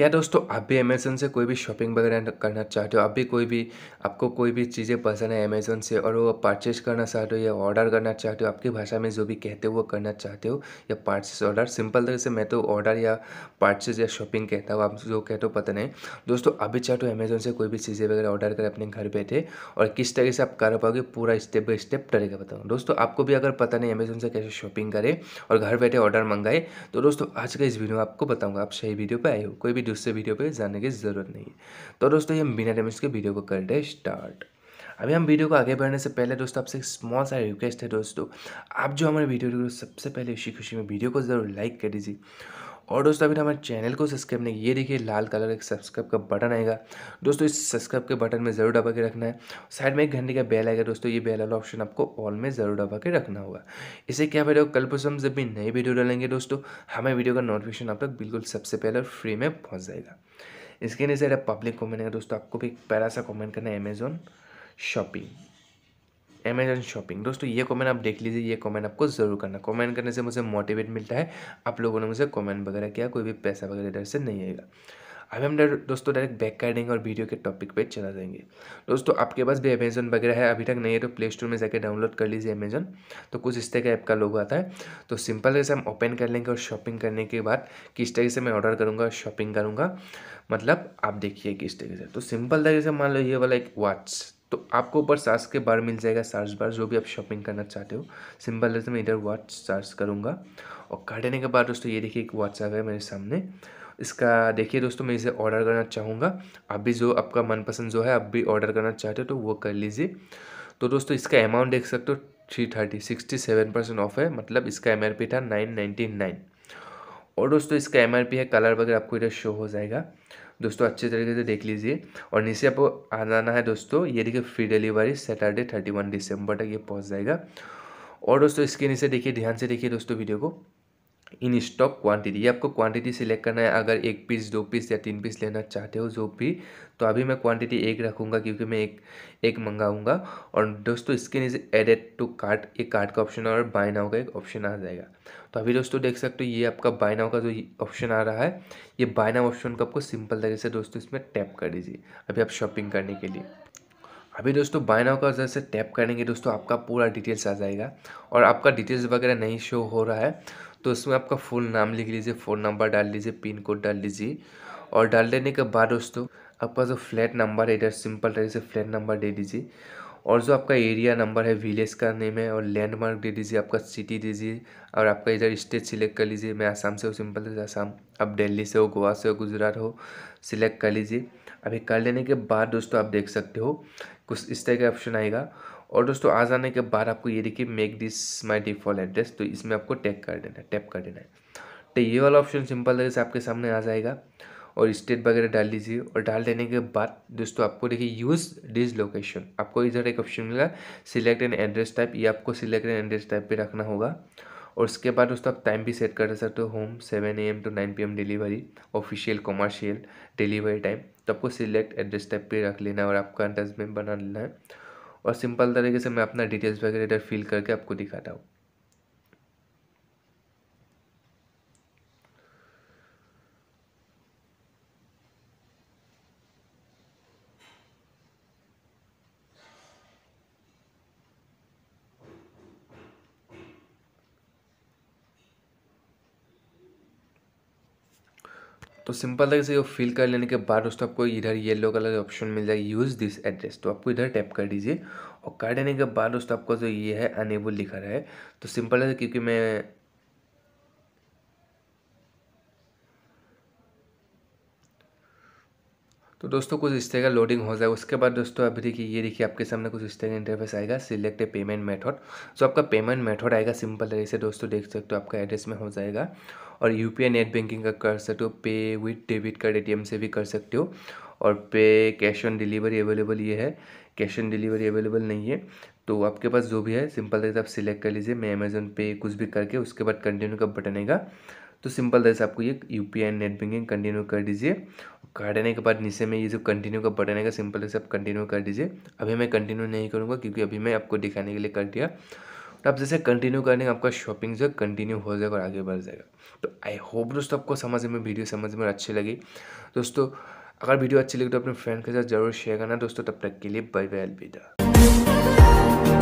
क्या दोस्तों आप भी अमेज़ोन से कोई भी शॉपिंग वगैरह करना चाहते हो आप भी कोई भी आपको कोई भी चीज़ें पसंद है अमेज़ोन से और वो परचेज करना चाहते हो या ऑर्डर करना चाहते हो आपकी भाषा में जो भी कहते हो वो करना चाहते हो या परचेज ऑर्डर सिंपल तरह से मैं तो ऑर्डर या परचेज या शॉपिंग कहता हूँ आप जो कहते हो पता नहीं दोस्तों आप भी चाहते हो अमेज़ोन से कोई भी चीज़ें वगैरह ऑर्डर करें अपने घर बैठे और किस तरीके से आप कर पाओगे पूरा स्टेप बाई स्टेप तरीके बताऊँ दोस्तों आपको भी अगर पता नहीं अमेज़ोन से कैसे शॉपिंग करें और घर बैठे ऑर्डर मंगाए तो दोस्तों आज का इस वीडियो आपको बताऊँगा आप सही वीडियो पर आए हो कोई भी वीडियो से वीडियो पे जाने की ज़रूरत नहीं तो दोस्तों ये बिना डेमेज के वीडियो को कर दे स्टार्ट अभी हम वीडियो को आगे बढ़ने से पहले दोस्तों आपसे एक स्मॉल सा रिक्वेस्ट है दोस्तों आप जो हमारे वीडियो सबसे पहले खुशी खुशी में वीडियो को ज़रूर लाइक कर दीजिए और दोस्तों अभी हमारे चैनल को सब्सक्राइब नहीं ये देखिए लाल कलर का सब्सक्राइब का बटन आएगा दोस्तों इस सब्सक्राइब के बटन में ज़रूर दबा के रखना है साइड में एक घंटे का बेल आएगा दोस्तों ये बेल वाला ऑप्शन आपको ऑल में ज़रूर दबा के रखना होगा इसे क्या फायदा कल पर हम जब भी नई वीडियो डालेंगे दोस्तों हमें वीडियो का नोटिफिकेशन आप तक बिल्कुल सबसे पहले फ्री में पहुँच जाएगा इसके लिए पब्लिक कॉमेंट है दोस्तों आपको भी एक पहला सा कॉमेंट करना है अमेजोन शॉपिंग अमेजन शॉपिंग दोस्तों ये कमेंट आप देख लीजिए ये कमेंट आपको ज़रूर करना कमेंट करने से मुझे मोटिवेट मिलता है आप लोगों ने मुझे कमेंट वगैरह किया कोई भी पैसा वगैरह इधर से नहीं आएगा अभी हम दोस्तों डायरेक्ट बैक देंगे और वीडियो के टॉपिक पे चला जाएंगे दोस्तों आपके पास भी अमेजन वगैरह है अभी तक नहीं है तो प्ले स्टोर में जाकर डाउनलोड कर लीजिए अमेजन तो कुछ इस तरह का ऐप का लोगो आता है तो सिंपल जैसे हम ओपन कर लेंगे और शॉपिंग करने के बाद किस तरीके से मैं ऑर्डर करूँगा शॉपिंग करूँगा मतलब आप देखिए किस तरीके से तो सिंपल तरीके से मान लो ये वाला एक वाट्स तो आपको ऊपर सार्स के बार मिल जाएगा सार्स बार जो भी आप शॉपिंग करना चाहते हो सिंपल है तो मैं इधर वॉच चार्ज करूँगा और काटने के बाद दोस्तों ये देखिए एक वॉच आ गया मेरे सामने इसका देखिए दोस्तों मैं इसे ऑर्डर करना चाहूँगा आप भी जो आपका मनपसंद जो है आप भी ऑर्डर करना चाहते हो तो वो कर लीजिए तो दोस्तों इसका अमाउंट देख सकते हो three thirty sixty seven percent off है मतलब इसका एम आर पी था नाइन नाइन्टी नाइन और दोस्तों इसका एम है कलर वगैरह आपको इधर शो हो जाएगा दोस्तों अच्छे तरीके से देख लीजिए और नीचे आपको आना है दोस्तों ये देखिए free delivery Saturday thirty one दिसंबर तक ये पहुँच जाएगा और दोस्तों इसके नीचे देखिए ध्यान से देखिए दोस्तों वीडियो को इन स्टॉक क्वांटिटी ये आपको क्वांटिटी सिलेक्ट करना है अगर एक पीस दो पीस या तीन पीस लेना चाहते हो जो भी तो अभी मैं क्वांटिटी एक रखूँगा क्योंकि मैं एक एक मंगाऊँगा और दोस्तों इसके नीचे एडेड टू कार्ट एक कार्ट का ऑप्शन और बाय नाउ का एक ऑप्शन आ जाएगा तो अभी दोस्तों देख सकते हो ये आपका बाय नाउ का जो ऑप्शन आ रहा है ये बाय नाउ ऑप्शन को आपको सिंपल तरीके से दोस्तों इसमें टैप कर दीजिए अभी आप शॉपिंग करने के लिए अभी दोस्तों बाय नाउ का जैसे टैप करेंगे दोस्तों आपका पूरा डिटेल्स आ जाएगा और आपका डिटेल्स वगैरह नहीं शो हो रहा है तो उसमें आपका फुल नाम लिख लीजिए फ़ोन नंबर डाल लीजिए पिन कोड डाल लीजिए और डाल देने के बाद दोस्तों आपका जो फ्लैट नंबर है इधर सिंपल तरीके से फ्लैट नंबर दे दीजिए और जो आपका एरिया नंबर है विलेज का नेम है और लैंडमार्क दे दीजिए आपका सिटी दीजिए और आपका इधर स्टेट सिलेक्ट कर लीजिए मैं आसाम से हूँ सिंपल से आसाम आप दिल्ली से हो गोवा से हो गुजरात हो सिलेक्ट कर लीजिए अभी कर लेने के बाद दोस्तों आप देख सकते हो कुछ इस तरह का ऑप्शन आएगा और दोस्तों आ जाने के बाद आपको ये देखिए make this my default address तो इसमें आपको टैग कर देना है टैप कर देना है तो ये वाला ऑप्शन सिंपल तरीके से आपके सामने आ जाएगा और स्टेट वगैरह डाल दीजिए और डाल देने के बाद दोस्तों आपको देखिए यूज़ डिज लोकेशन आपको इधर एक ऑप्शन मिलेगा सिलेक्ट एन एड्रेस टाइप ये आपको सिलेक्ट एन एड्रेस टाइप पे रखना होगा और उसके बाद दोस्तों आप टाइम भी सेट कर सकते हो home seven A M to nine P M delivery official commercial delivery time सबको सिलेक्ट एड्रेस टाइप पे रख लेना है और आपका अंदाज में बना लेना है और सिंपल तरीके से मैं अपना डिटेल्स वगैरह इधर फिल करके आपको दिखाता हूँ तो सिंपल तरीके से वो फिल कर लेने के बाद दोस्तों आपको इधर येलो कलर ऑप्शन मिल जाएगी यूज़ दिस एड्रेस तो आपको इधर टैप कर दीजिए और कर देने के बाद दोस्तों आपको जो ये है अनेबल लिखा रहा है तो सिंपल है क्योंकि मैं तो दोस्तों कुछ इस तरह का लोडिंग हो जाए उसके बाद दोस्तों अभी देखिए ये देखिए आपके सामने कुछ इस तरह का इंटरफेस आएगा सिलेक्ट ए पेमेंट मेथड जो आपका पेमेंट मेथड आएगा सिंपल तरीके से दोस्तों देख सकते हो तो आपका एड्रेस में हो जाएगा और यू नेट बैंकिंग का कर सकते हो पे विथ डेबिट कार्ड ए से भी कर सकते हो और पे कैश ऑन डिलीवरी अवेलेबल ये है कैश ऑन डिलीवरी अवेलेबल नहीं है तो आपके पास जो भी है सिंपल तरीके से आप सिलेक्ट कर लीजिए मैं अमेजोन पे कुछ भी करके उसके बाद कंटिन्यू का बटन आएगा तो सिंपल तरह से आपको ये U P I net banking continue कर दीजिए काटने के बाद नीचे में ये जो कंटिन्यू का बटन है सिंपल से आप कंटिन्यू कर दीजिए अभी मैं कंटिन्यू नहीं करूँगा क्योंकि अभी मैं आपको दिखाने के लिए कर दिया तो आप जैसे कंटिन्यू करने आपका शॉपिंग जो है कंटिन्यू हो जाएगा और आगे बढ़ जाएगा तो आई होप दोस्तों आपको समझ में वीडियो समझ में अच्छी लगी दोस्तों अगर वीडियो अच्छी लगी तो अपने फ्रेंड के साथ जरूर शेयर करना दोस्तों तब तक के लिए बाय बाय अलविदा